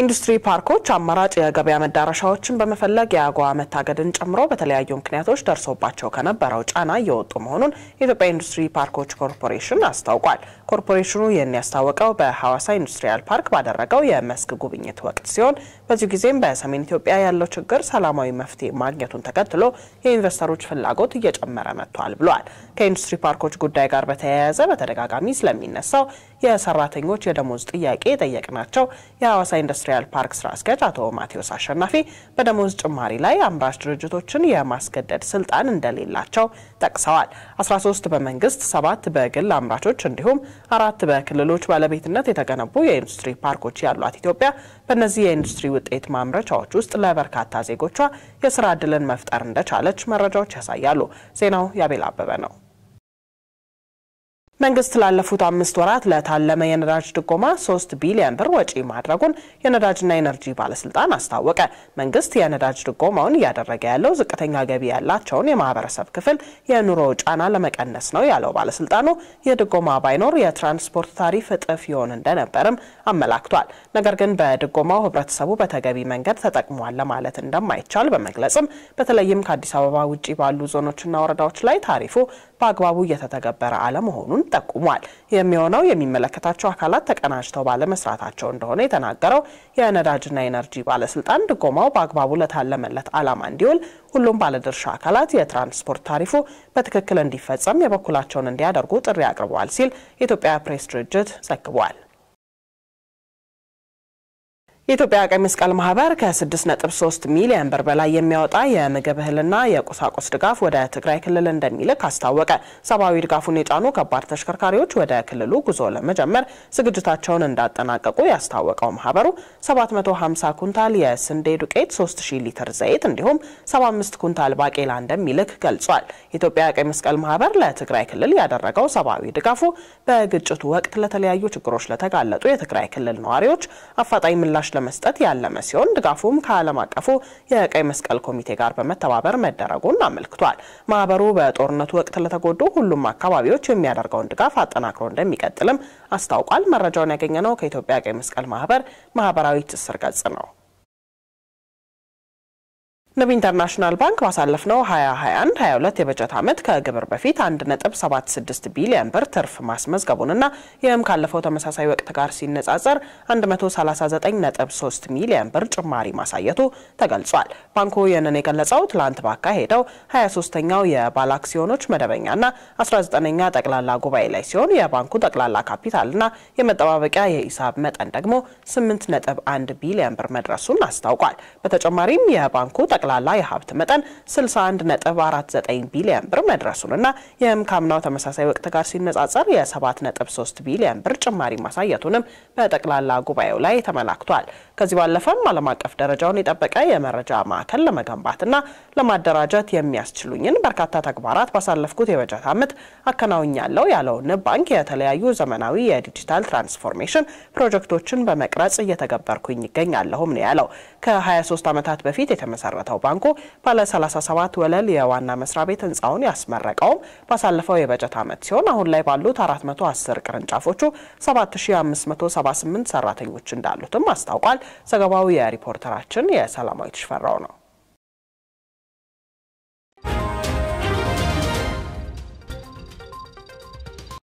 ኢንዱስትሪ ፓርኮች አማራጭ የገበያ መዳረሻዎችን በመፈለግ የአጓ መታገድን ጨምሮ በተለያዩ ምክንያቶች ደርሶባቸው ከነበረው ጫና እየወጡ መሆኑን የኢትዮጵያ ኢንዱስትሪ ፓርኮች ኮርፖሬሽን አስታውቋል። ኮርፖሬሽኑ ይህን ያስታወቀው በሐዋሳ ኢንዱስትሪያል ፓርክ ባደረገው የመስክ ጉብኝት ወቅት ሲሆን በዚሁ ጊዜም በሰሜን ኢትዮጵያ ያለው ችግር ሰላማዊ መፍትሄ ማግኘቱን ተከትሎ የኢንቨስተሮች ፍላጎት እየጨመረ መጥቷል ብሏል። ከኢንዱስትሪ ፓርኮች ጉዳይ ጋር በተያያዘ በተደጋጋሚ ስለሚነሳው የሰራተኞች የደሞዝ ጥያቄ የጠየቅናቸው የሐዋሳ ኢንዱስትሪ ኢንዱስትሪያል ፓርክ ስራ አስኪያጅ አቶ ማቴዎስ አሸናፊ በደሞዝ ጭማሪ ላይ አምራች ድርጅቶችን የማስገደድ ስልጣን እንደሌላቸው ጠቅሰዋል። 13 በመንግስት፣ ሰባት በግል አምራቾች እንዲሁም አራት በክልሎች ባለቤትነት የተገነቡ የኢንዱስትሪ ፓርኮች ያሏት ኢትዮጵያ በእነዚህ የኢንዱስትሪ ውጤት ማምረቻዎች ውስጥ ለበርካታ ዜጎቿ የስራ ዕድልን መፍጠር እንደቻለች መረጃዎች ያሳያሉ። ዜናው የአቤል አበበ ነው። መንግስት ላለፉት አምስት ወራት ለታለመ የነዳጅ ድጎማ ሶስት ቢሊዮን ብር ወጪ ማድረጉን የነዳጅና ኤነርጂ ባለስልጣን አስታወቀ። መንግስት የነዳጅ ድጎማውን እያደረገ ያለው ዝቅተኛ ገቢ ያላቸውን የማህበረሰብ ክፍል የኑሮ ጫና ለመቀነስ ነው ያለው ባለስልጣኑ የድጎማ ባይኖር የትራንስፖርት ታሪፍ እጥፍ ይሆን እንደነበርም አመላክቷል። ነገር ግን በድጎማው ህብረተሰቡ በተገቢ መንገድ ተጠቅሟል ለማለት እንደማይቻል በመግለጽም በተለይም ከአዲስ አበባ ውጭ ባሉ ዞኖችና ወረዳዎች ላይ ታሪፉ በአግባቡ እየተተገበረ አለመሆኑን ጠቁሟል። የሚሆነው የሚመለከታቸው አካላት ተቀናጅተው ባለመስራታቸው እንደሆነ የተናገረው የነዳጅና ኤነርጂ ባለስልጣን ድጎማው በአግባቡ ለታለመለት አላማ እንዲውል ሁሉም ባለድርሻ አካላት የትራንስፖርት ታሪፉ በትክክል እንዲፈጸም የበኩላቸውን እንዲያደርጉ ጥሪ አቅርበዋል ሲል የኢትዮጵያ ፕሬስ ድርጅት ዘግቧል። የኢትዮጵያ ቀይ መስቀል ማህበር ከ6.3 ሚሊዮን ብር በላይ የሚያወጣ የምግብ እህልና የቁሳቁስ ድጋፍ ወደ ትግራይ ክልል እንደሚልክ አስታወቀ። ሰብአዊ ድጋፉን የጫኑ ከባድ ተሽከርካሪዎች ወደ ክልሉ ጉዞ ለመጀመር ዝግጅታቸውን እንዳጠናቀቁ ያስታወቀው ማህበሩ 750 ኩንታል የስንዴ ዱቄት፣ 3000 ሊትር ዘይት እንዲሁም 75 ኩንታል ባቄላ እንደሚልክ ገልጿል። የኢትዮጵያ ቀይ መስቀል ማህበር ለትግራይ ክልል ያደረገው ሰብአዊ ድጋፉ በግጭቱ ወቅት ለተለያዩ ችግሮች ለተጋለጡ የትግራይ ክልል ነዋሪዎች አፋጣኝ ምላሽ ለመስጠት ያለመ ሲሆን ድጋፉም ከዓለም አቀፉ የቀይ መስቀል ኮሚቴ ጋር በመተባበር መደረጉን አመልክቷል። ማህበሩ በጦርነቱ ወቅት ለተጎዱ ሁሉም አካባቢዎች የሚያደርገውን ድጋፍ አጠናክሮ እንደሚቀጥልም አስታውቋል። መረጃውን ያገኘነው ከኢትዮጵያ ቀይ መስቀል ማህበር ማህበራዊ ትስስር ገጽ ነው። ንብ ኢንተርናሽናል ባንክ ባሳለፍነው 2021 22 የበጀት ዓመት ከግብር በፊት 1.76 ቢሊዮን ብር ትርፍ ማስመዝገቡንና ይህም ካለፈው ተመሳሳይ ወቅት ጋር ሲነጻጸር 139.3 ሚሊዮን ብር ጭማሪ ማሳየቱ ተገልጿል። ባንኩ ይህንን የገለጸው ትላንት ባካሄደው 23ኛው የባለ አክሲዮኖች መደበኛና 19ኛ ጠቅላላ ጉባኤ ላይ ሲሆን የባንኩ ጠቅላላ ካፒታልና የመጠባበቂያ የሂሳብ መጠን ደግሞ 8.1 ቢሊዮን ብር መድረሱን አስታውቋል። በተጨማሪም የባንኩ ጠቅላላ የሀብት መጠን 61.49 ቢሊዮን ብር መድረሱንና ይህም ካምናው ተመሳሳይ ወቅት ጋር ሲነጻጸር የ7.3 ቢሊዮን ብር ጭማሪ ማሳየቱንም በጠቅላላ ጉባኤው ላይ ተመላክቷል። ከዚህ ባለፈም ዓለም አቀፍ ደረጃውን የጠበቀ የመረጃ ማዕከል ለመገንባትና ለማደራጀት የሚያስችሉኝን በርካታ ተግባራት ባሳለፍኩት የበጀት ዓመት አከናውኛለሁ ያለውን ባንክ የተለያዩ ዘመናዊ የዲጂታል ትራንስፎርሜሽን ፕሮጀክቶችን በመቅረጽ እየተገበርኩኝ ይገኛለሁም ነው ያለው። ከ23 ዓመታት በፊት የተመሰረተው ብሔራዊ ባንኩ ባለ 37 ወለል የዋና መስሪያ ቤት ህንፃውን ያስመረቀውም ባሳለፈው የበጀት ዓመት ሲሆን አሁን ላይ ባሉት 410 ቅርንጫፎቹ 7578 ሰራተኞች እንዳሉትም አስታውቋል። ዘገባው የሪፖርተራችን የሰላማዊት ሽፈራው ነው።